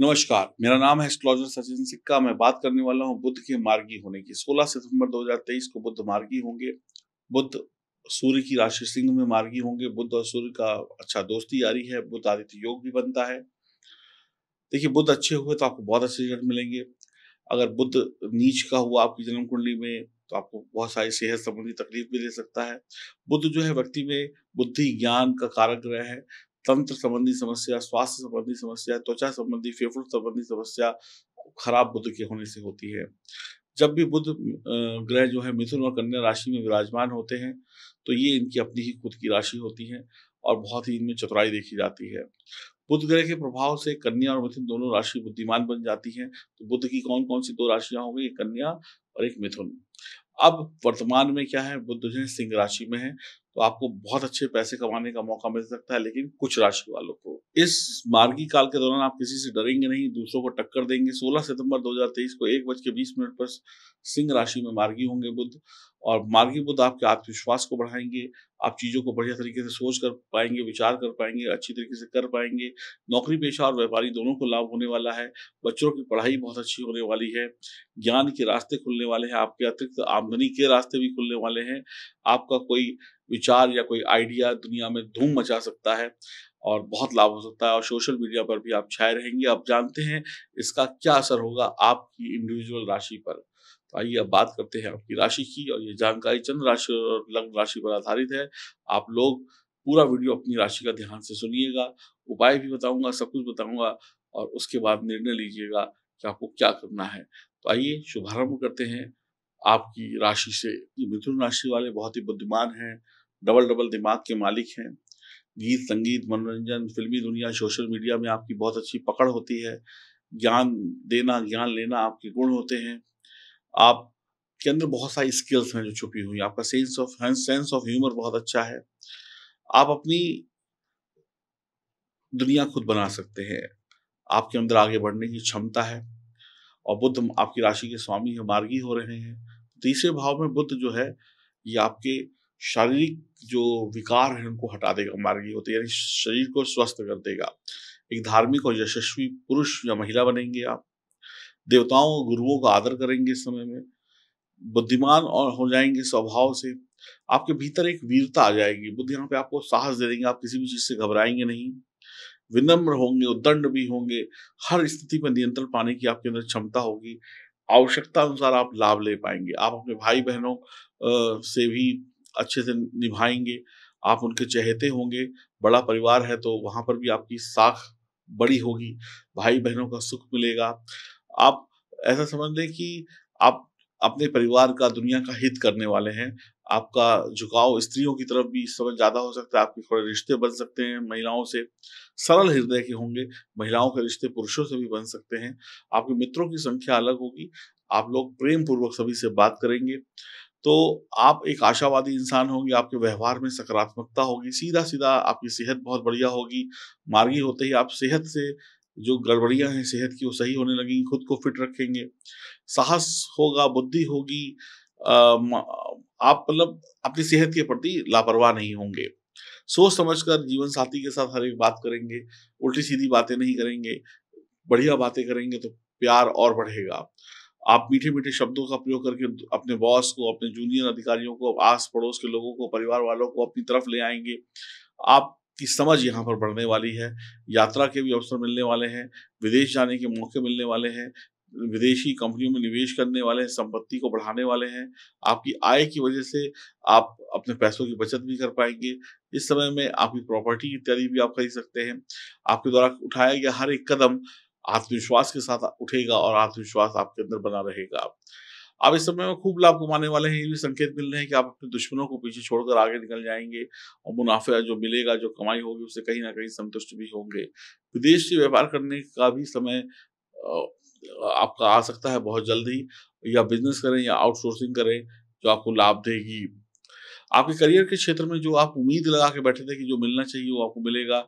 नमस्कार मेरा नाम है एस्ट्रोलॉजर सचिन सिक्का मैं बात करने वाला हूं बुद्ध के मार्गी होने की 16 सितंबर 2023 को बुद्ध मार्गी होंगे बुद्ध सूर्य की राशि सिंह में मार्गी होंगे बुद्ध और सूर्य का अच्छा दोस्ती यारी है बुद्ध आदित्य योग भी बनता है देखिए बुद्ध अच्छे हुए तो आपको बहुत अच्छे रिजल्ट मिलेंगे अगर बुद्ध नीच का हुआ आपकी जन्म कुंडली में तो आपको बहुत सारी सेहत संबंधी तकलीफ भी दे सकता है बुद्ध जो है व्यक्ति में बुद्धि ज्ञान का कारक ग्रह है तंत्र संबंधी समस्या स्वास्थ्य संबंधी समस्या त्वचा संबंधी फेफड़ संबंधी समस्या खराब बुद्ध के होने से होती है जब भी बुद्ध ग्रह जो है मिथुन और कन्या राशि में विराजमान होते हैं तो ये इनकी अपनी ही खुद की राशि होती है और बहुत ही इनमें चतुराई देखी जाती है बुद्ध ग्रह के प्रभाव से कन्या और मिथुन दोनों राशि बुद्धिमान बन जाती हैं तो बुद्ध की कौन कौन सी दो राशियां होंगी गई कन्या और एक मिथुन अब वर्तमान में क्या है बुद्ध जो है सिंह राशि में है तो आपको बहुत अच्छे पैसे कमाने का मौका मिल सकता है लेकिन कुछ राशि वालों को इस मार्गी काल के दौरान आप किसी से डरेंगे नहीं दूसरों को टक्कर देंगे 16 सितंबर 2023 को एक बज के बीस मिनट पर सिंह राशि में मार्गी होंगे बुद्ध और मार्गी बुद्ध आपके आत्मविश्वास को बढ़ाएंगे आप चीज़ों को बढ़िया तरीके से सोच कर पाएंगे विचार कर पाएंगे अच्छी तरीके से कर पाएंगे नौकरी पेशा और व्यापारी दोनों को लाभ होने वाला है बच्चों की पढ़ाई बहुत अच्छी होने वाली है ज्ञान के रास्ते खुलने वाले हैं आपके अतिरिक्त आमदनी के रास्ते भी खुलने वाले हैं आपका कोई विचार या कोई आइडिया दुनिया में धूम मचा सकता है और बहुत लाभ हो सकता है और सोशल मीडिया पर भी आप छाए रहेंगे आप जानते हैं इसका क्या असर होगा आपकी इंडिविजुअल राशि पर आइए अब बात करते हैं आपकी राशि की और ये जानकारी चंद्र राशि और लग्न राशि पर आधारित है आप लोग पूरा वीडियो अपनी राशि का ध्यान से सुनिएगा उपाय भी बताऊंगा सब कुछ बताऊंगा और उसके बाद निर्णय लीजिएगा कि आपको क्या करना है तो आइए शुभारंभ करते हैं आपकी राशि से मिथुन राशि वाले बहुत ही बुद्धिमान हैं डबल डबल दिमाग के मालिक हैं गीत संगीत मनोरंजन फिल्मी दुनिया सोशल मीडिया में आपकी बहुत अच्छी पकड़ होती है ज्ञान देना ज्ञान लेना आपके गुण होते हैं आप के अंदर बहुत सारी स्किल्स हैं जो छुपी हुई आपका sense of sense of humour बहुत अच्छा है आप अपनी दुनिया खुद बना सकते हैं आपके अंदर आगे बढ़ने की क्षमता है और बुद्ध आपकी राशि के स्वामी है मार्गी हो रहे हैं तीसरे भाव में बुद्ध जो है ये आपके शारीरिक जो विकार है उनको हटा देगा मार्गी होते यानी शरीर को स्वस्थ कर देगा एक धार्मिक और यशस्वी पुरुष या महिला बनेंगे आप देवताओं गुरुओं का आदर करेंगे इस समय में बुद्धिमान और हो जाएंगे स्वभाव से आपके भीतर एक वीरता आ जाएगी बुद्ध यहाँ पे आपको साहस दे देंगे आप किसी भी चीज से घबराएंगे नहीं विनम्र होंगे उद्दंड भी होंगे हर स्थिति पर नियंत्रण पाने की आपके अंदर क्षमता होगी आवश्यकता अनुसार आप लाभ ले पाएंगे आप अपने भाई बहनों से भी अच्छे से निभाएंगे आप उनके चहेते होंगे बड़ा परिवार है तो वहां पर भी आपकी साख बड़ी होगी भाई बहनों का सुख मिलेगा आप ऐसा समझ लें कि आप अपने परिवार का दुनिया का हित करने वाले हैं आपका झुकाव स्त्रियों की तरफ भी इस समय ज़्यादा हो सकता है आपके थोड़े रिश्ते बन सकते हैं महिलाओं से सरल हृदय के होंगे महिलाओं के रिश्ते पुरुषों से भी बन सकते हैं आपके मित्रों की संख्या अलग होगी आप लोग प्रेम पूर्वक सभी से बात करेंगे तो आप एक आशावादी इंसान होंगे आपके व्यवहार में सकारात्मकता होगी सीधा सीधा आपकी सेहत बहुत बढ़िया होगी मार्गी होते ही आप सेहत से जो गड़बड़ियां हैं सेहत की वो सही होने लगेंगी खुद को फिट रखेंगे साहस होगा बुद्धि होगी आप मतलब अपनी सेहत के प्रति लापरवाह नहीं होंगे सोच समझ कर जीवन साथी के साथ हर एक बात करेंगे उल्टी सीधी बातें नहीं करेंगे बढ़िया बातें करेंगे तो प्यार और बढ़ेगा आप मीठे मीठे शब्दों का प्रयोग करके अपने बॉस को अपने जूनियर अधिकारियों को आस पड़ोस के लोगों को परिवार वालों को अपनी तरफ ले आएंगे आप की समझ यहाँ पर बढ़ने वाली है यात्रा के भी अवसर मिलने वाले हैं विदेश जाने के मौके मिलने वाले हैं विदेशी कंपनियों में निवेश करने वाले हैं संपत्ति को बढ़ाने वाले हैं आपकी आय की वजह से आप अपने पैसों की बचत भी कर पाएंगे इस समय में आपकी प्रॉपर्टी इत्यादि भी आप खरीद सकते हैं आपके द्वारा उठाया गया हर एक कदम आत्मविश्वास के साथ उठेगा और आत्मविश्वास आपके अंदर बना रहेगा अब इस समय में खूब लाभ कमाने वाले हैं ये भी संकेत मिल रहे हैं कि आप अपने दुश्मनों को पीछे छोड़कर आगे निकल जाएंगे और मुनाफा जो मिलेगा जो कमाई होगी उससे कहीं ना कहीं संतुष्ट भी होंगे विदेश से व्यापार करने का भी समय आपका आ सकता है बहुत जल्दी या बिजनेस करें या आउटसोर्सिंग करें जो आपको लाभ देगी आपके करियर के क्षेत्र में जो आप उम्मीद लगा के बैठे थे कि जो मिलना चाहिए वो आपको मिलेगा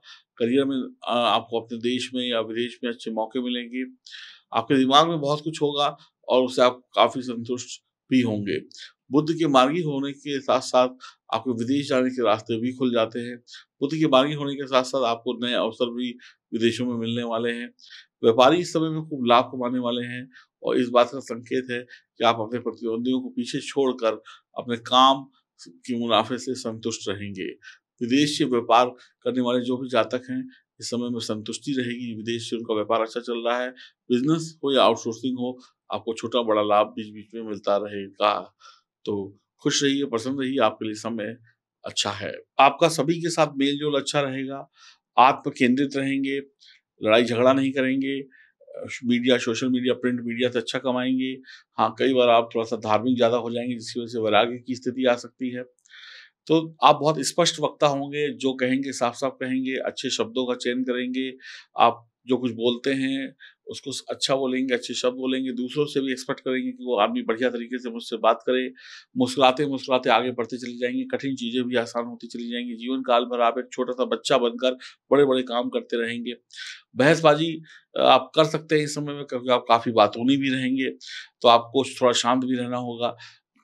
करियर में आपको अपने देश में या विदेश में अच्छे मौके मिलेंगे आपके दिमाग में बहुत कुछ होगा और उससे आप काफी संतुष्ट भी होंगे बुद्ध के मार्गी होने के साथ साथ आपको विदेश जाने के रास्ते भी खुल जाते हैं बुद्ध के मार्गी होने के साथ साथ आपको नए अवसर भी विदेशों में मिलने वाले हैं व्यापारी इस समय में खूब लाभ कमाने वाले हैं और इस बात का संकेत है कि आप अपने प्रतिद्वंदियों को पीछे छोड़कर अपने काम के मुनाफे से संतुष्ट रहेंगे विदेश से व्यापार करने वाले जो भी जातक हैं इस समय में संतुष्टि रहेगी विदेश से उनका व्यापार अच्छा चल रहा है बिजनेस हो या आउटसोर्सिंग हो आपको छोटा बड़ा लाभ बीच बीच में मिलता रहेगा तो खुश रहिए प्रसन्न रहिए आपके लिए समय अच्छा है आपका सभी के साथ मेल जोल अच्छा रहेगा आत्म केंद्रित रहेंगे लड़ाई झगड़ा नहीं करेंगे media social media print media से अच्छा कमाएंगे हाँ कई बार आप थोड़ा सा धार्मिक ज़्यादा हो जाएंगे जिसकी वजह से वैराग्य की स्थिति आ सकती है तो आप बहुत स्पष्ट वक्ता होंगे जो कहेंगे साफ साफ कहेंगे अच्छे शब्दों का चयन करेंगे आप जो कुछ बोलते हैं उसको अच्छा बोलेंगे अच्छे शब्द बोलेंगे दूसरों से भी एक्सपेक्ट करेंगे कि वो आदमी बढ़िया तरीके से मुझसे बात करे मुस्कुराते मुस्कुराते आगे बढ़ते चले जाएंगे कठिन चीज़ें भी आसान होती चली जाएंगी जीवन काल भर आप एक छोटा सा बच्चा बनकर बड़े बड़े काम करते रहेंगे बहसबाजी आप कर सकते हैं इस समय में क्योंकि आप काफ़ी बातूनी भी रहेंगे तो आपको थोड़ा शांत भी रहना होगा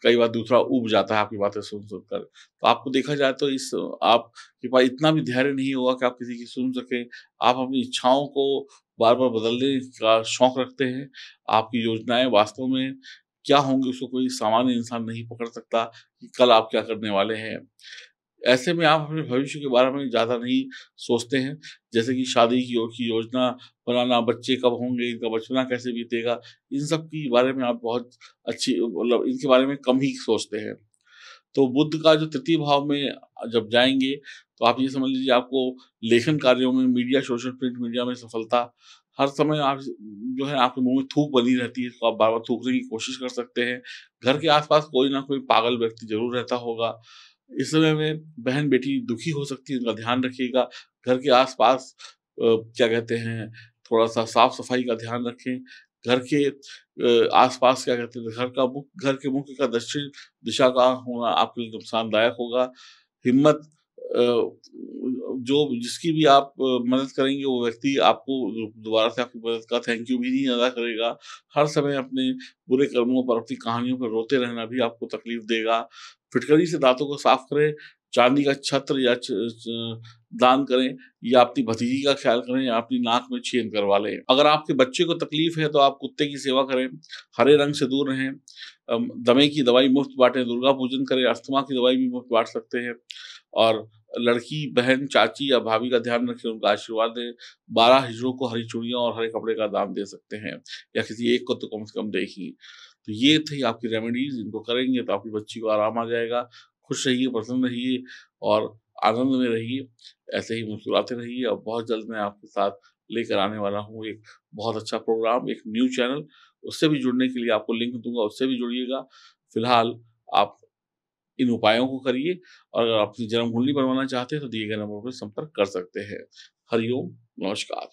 कई बार दूसरा उब जाता है आपकी बातें सुन सुनकर तो आपको देखा जाए तो इस आपके पास इतना भी धैर्य नहीं होगा कि आप किसी की सुन सके आप अपनी इच्छाओं को बार बार बदलने का शौक रखते हैं आपकी योजनाएं वास्तव में क्या होंगी उसको कोई सामान्य इंसान नहीं पकड़ सकता कि कल आप क्या करने वाले हैं ऐसे में आप अपने भविष्य के बारे में ज़्यादा नहीं सोचते हैं जैसे कि शादी की, ओर की योजना बनाना बच्चे कब होंगे इनका बचपना कैसे बीतेगा इन सब के बारे में आप बहुत अच्छी मतलब इनके बारे में कम ही सोचते हैं तो बुद्ध का जो तृतीय भाव में जब जाएंगे तो आप ये समझ लीजिए आपको लेखन कार्यों में मीडिया सोशल प्रिंट मीडिया में सफलता हर समय आप जो है आपके मुंह में थूक बनी रहती है तो आप बार बार थूकने की कोशिश कर सकते हैं घर के आसपास कोई ना कोई पागल व्यक्ति जरूर रहता होगा इस समय में बहन बेटी दुखी हो सकती है उनका ध्यान रखिएगा घर के आसपास क्या कहते हैं थोड़ा सा साफ सफाई का ध्यान रखें घर के आसपास क्या कहते हैं घर का मुख घर के मुख का दक्षिण दिशा का होना आपके लिए नुकसानदायक होगा हिम्मत जो जिसकी भी आप मदद करेंगे वो व्यक्ति आपको दोबारा से आपकी मदद का थैंक यू भी नहीं अदा करेगा हर समय अपने बुरे कर्मों पर अपनी कहानियों पर रोते रहना भी आपको तकलीफ देगा फिटकरी से दांतों को साफ करें चांदी का छत्र या च, च, दान करें या अपनी भतीजी का ख्याल करें या अपनी नाक में छेद करवा लें अगर आपके बच्चे को तकलीफ है तो आप कुत्ते की सेवा करें हरे रंग से दूर रहें दमे की दवाई मुफ्त बांटें दुर्गा पूजन करें अस्थमा की दवाई भी मुफ्त बांट सकते हैं और लड़की बहन चाची या भाभी का ध्यान रखें उनका आशीर्वाद दें बारह हिजड़ों को हरी चूड़ियाँ और हरे कपड़े का दान दे सकते हैं या किसी एक को तो कम से कम देखें तो ये थी आपकी रेमेडीज इनको करेंगे तो आपकी बच्ची को आराम आ जाएगा खुश रहिए प्रसन्न रहिए और आनंद में रहिए ऐसे ही मुस्कुराते रहिए और बहुत जल्द मैं आपके साथ लेकर आने वाला हूँ एक बहुत अच्छा प्रोग्राम एक न्यू चैनल उससे भी जुड़ने के लिए आपको लिंक दूंगा उससे भी जुड़िएगा फिलहाल आप इन उपायों को करिए और अगर आप अपनी जन्म कुंडली बनवाना चाहते हैं तो दिए गए नंबर पर संपर्क कर सकते हैं हरिओम नमस्कार